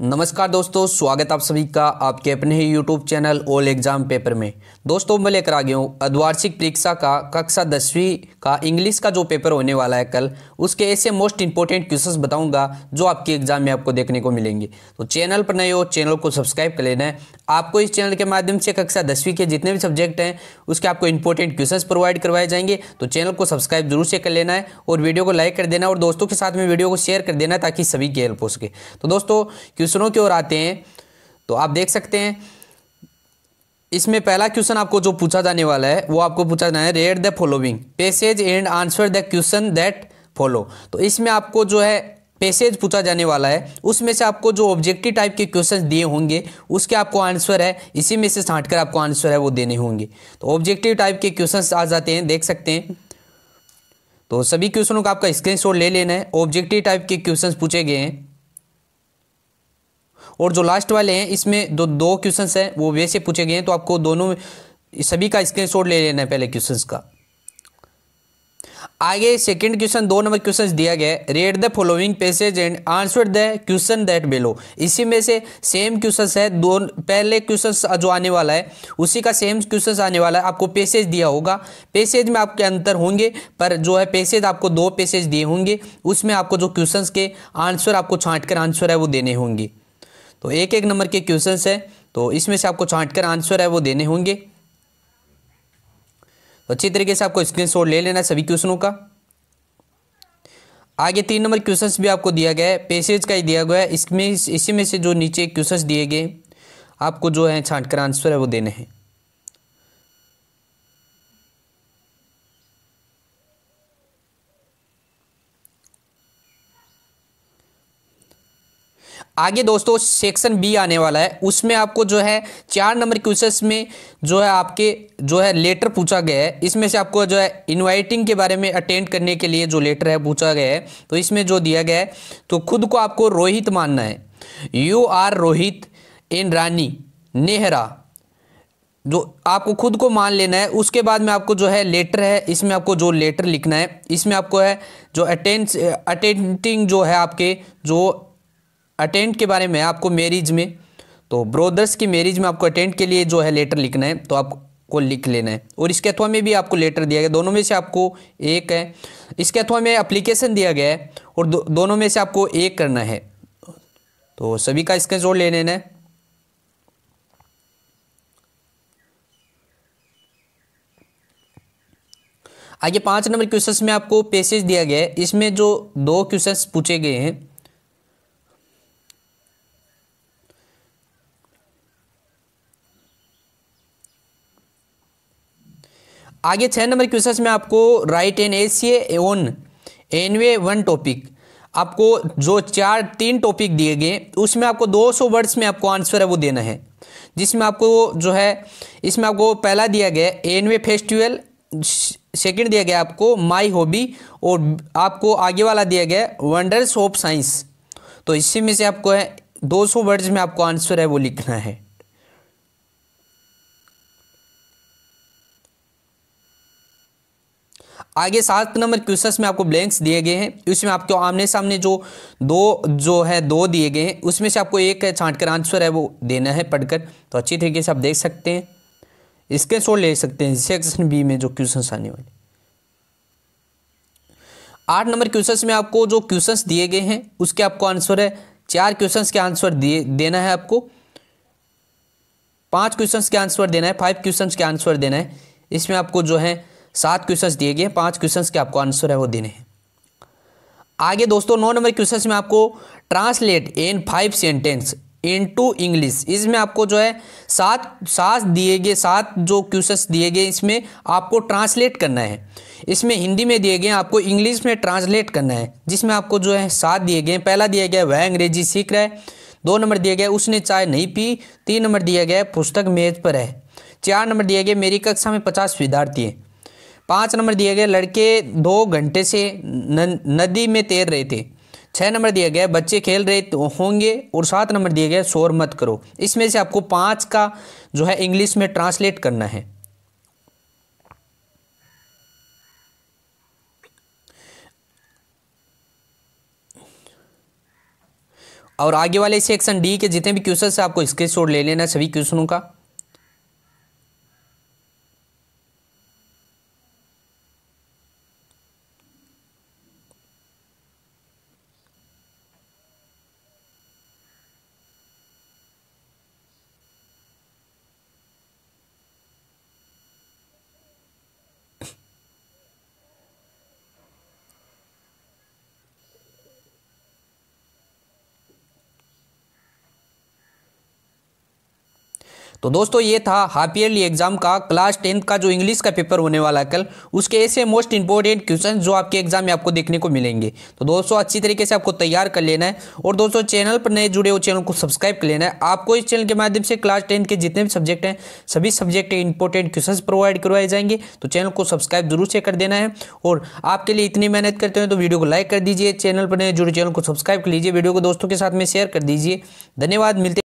नमस्कार दोस्तों स्वागत आप सभी का आपके अपने ही YouTube channel all exam paper में दोस्तों मैं लेकर आ गया हूँ अद्वार्षिक परीक्षा का कक्षा दसवीं का इंग्लिश का जो पेपर होने वाला है कल उसके ऐसे मोस्ट इंपॉर्टेंट क्वेश्चंस बताऊंगा जो आपके एग्जाम में आपको देखने को मिलेंगे तो चैनल पर नए हो चैनल को सब्सक्राइब कर लेना है आपको इस चैनल के माध्यम से कक्षा दसवीं के जितने भी सब्जेक्ट हैं उसके आपको इंपॉर्टेंट क्वेश्चन प्रोवाइड करवाए जाएंगे तो चैनल को सब्सक्राइब जरूर से कर लेना है और वीडियो को लाइक कर देना और दोस्तों के साथ में वीडियो को शेयर कर देना ताकि सभी की हेल्प हो सके तो दोस्तों दूसरों की ओर आते हैं तो आप देख सकते हैं इसमें पहला क्वेश्चन आपको जो पूछा जाने वाला है वो आपको पूछा जाना है read the following passage and answer the question that follow तो इसमें आपको जो है पेसेज पूछा जाने वाला है उसमें से आपको जो ऑब्जेक्टिव टाइप के क्वेश्चन दिए होंगे उसके आपको आंसर है इसी में से छाँट कर आपको आंसर है वो देने होंगे तो ऑब्जेक्टिव टाइप के क्वेश्चन आ जाते हैं देख सकते हैं तो सभी क्वेश्चनों का आपका स्क्रीनशॉट ले लेना है ऑब्जेक्टिव टाइप के क्वेश्चन पूछे गए हैं और जो लास्ट वाले हैं इसमें दो दो क्वेश्चन हैं वो वैसे पूछे गए हैं तो आपको दोनों सभी का स्क्रीनशॉट ले लेना है पहले क्वेश्चंस का आगे सेकंड क्वेश्चन दो नंबर क्वेश्चन दिया गया है read the following passage and answer the question that below इसी में से सेम क्वेश्चन है दो पहले क्वेश्चन जो आने वाला है उसी का सेम क्वेश्चन आने वाला है आपको पैसेज दिया होगा पैसेज में आपके अंतर होंगे पर जो है पैसेज आपको दो पैसेज दिए होंगे उसमें आपको जो क्वेश्चन के आंसर आपको छाँट आंसर है वो देने होंगे तो एक एक नंबर के क्वेश्चन है तो इसमें से आपको छाँट कर आंसर है वो देने होंगे तो अच्छी तरीके से आपको स्क्रीनशॉट ले लेना है सभी क्वेश्चनों का आगे तीन नंबर क्वेश्चन भी आपको दिया गया है पेसेज का ही दिया गया है इसमें इसी में से जो नीचे क्वेश्चन दिए गए आपको जो है छाँट कर आंसर है वो देने हैं आगे दोस्तों सेक्शन बी आने वाला है उसमें आपको जो है चार नंबर क्वेश्चन में जो है आपके जो है लेटर पूछा गया है इसमें से आपको जो है इनवाइटिंग के बारे में अटेंड करने के लिए जो लेटर है पूछा गया है तो इसमें जो दिया गया है तो खुद को आपको रोहित मानना है यू आर रोहित एन रानी नेहरा जो आपको खुद को मान लेना है उसके बाद में आपको जो है लेटर है इसमें आपको जो लेटर लिखना है इसमें आपको है जो अटेंड अटेंडिंग जो है आपके जो अटेंड के बारे में आपको मैरिज में तो ब्रोदर्स की मैरिज में आपको अटेंट के लिए जो है लेटर लिखना है तो आपको लिख लेना है और इसके अथवा में भी आपको लेटर दिया गया दोनों में से आपको एक है इसके अथवा में अप्लीकेशन दिया गया है और दो, दोनों में से आपको एक करना है तो सभी का इसका जोड़ ले लेना है आगे पांच नंबर क्वेश्चंस में आपको पेसेज दिया गया है इसमें जो दो क्वेश्चंस पूछे गए हैं आगे छः नंबर क्वेश्चन में आपको write an essay on any one topic आपको जो चार तीन टॉपिक दिए गए उसमें आपको 200 वर्ड्स में आपको आंसर है वो देना है जिसमें आपको जो है इसमें आपको पहला दिया गया एन वे फेस्टिवल सेकेंड दिया गया आपको माई हॉबी और आपको आगे वाला दिया गया वंडर्स ऑफ साइंस तो इसी में से आपको है दो वर्ड्स में आपको आंसर है वो लिखना है आगे सात नंबर क्वेश्चन में आपको ब्लैंक्स दिए गए हैं उसमें आपके आमने सामने जो दो जो है दो दिए गए हैं उसमें से आपको एक छाट कर आंसर है वो देना है पढ़कर तो अच्छी तरीके से आप देख सकते हैं इसके शोर ले सकते हैं सेक्शन बी में जो क्वेश्चन आने वाले आठ नंबर क्वेश्चन में आपको जो क्वेश्चन दिए गए हैं उसके आपको आंसर है चार क्वेश्चन के आंसर दिए देना है आपको पांच क्वेश्चन के आंसर देना है फाइव क्वेश्चन के आंसर देना है इसमें आपको जो है सात क्वेश्चन दिए गए पाँच क्वेश्चन के आपको आंसर है वो देने हैं आगे दोस्तों नौ नंबर क्वेश्चन में आपको translate in five sentence into English इसमें आपको जो है सात सात दिए गए सात जो क्वेश्चन दिए गए इसमें आपको ट्रांसलेट करना है इसमें हिंदी में दिए गए आपको इंग्लिश में ट्रांसलेट करना है जिसमें आपको जो है सात दिए गए पहला दिया गया वह अंग्रेजी सीख रहा है दो नंबर दिया गया उसने चाय नहीं पी तीन नंबर दिया गया पुस्तक मेज पर है चार नंबर दिया गया मेरी कक्षा में पचास विद्यार्थी हैं पाँच नंबर दिया गया लड़के दो घंटे से न, नदी में तैर रहे थे छः नंबर दिया गया बच्चे खेल रहे तो होंगे और सात नंबर दिया गया शोर मत करो इसमें से आपको पाँच का जो है इंग्लिश में ट्रांसलेट करना है और आगे वाले सेक्शन डी के जितने भी क्वेश्चन है आपको स्क्रीनशॉट ले लेना सभी क्वेश्चनों का तो दोस्तों ये था हाफ ईयरली एग्जाम का क्लास टेंथ का जो इंग्लिश का पेपर होने वाला है कल उसके ऐसे मोस्ट इंपॉर्टेंट क्वेश्चन जो आपके एग्जाम में आपको देखने को मिलेंगे तो दोस्तों अच्छी तरीके से आपको तैयार कर लेना है और दोस्तों चैनल पर नए जुड़े हुए चैनल को सब्सक्राइब कर लेना है आपको इस चैनल के माध्यम से क्लास टेंथ के जितने भी सब्जेक्ट हैं सभी सब्जेक्ट के इंपॉर्टेंट क्वेश्चन प्रोवाइड करवाए जाएंगे तो चैनल को सब्सक्राइब जरूर से कर देना है और आपके लिए इतनी मेहनत करते हैं तो वीडियो को लाइक कर दीजिए चैनल पर नए जुड़े चैनल को सब्सक्राइब कर लीजिए वीडियो को दोस्तों के साथ में शेयर कर दीजिए धन्यवाद मिलते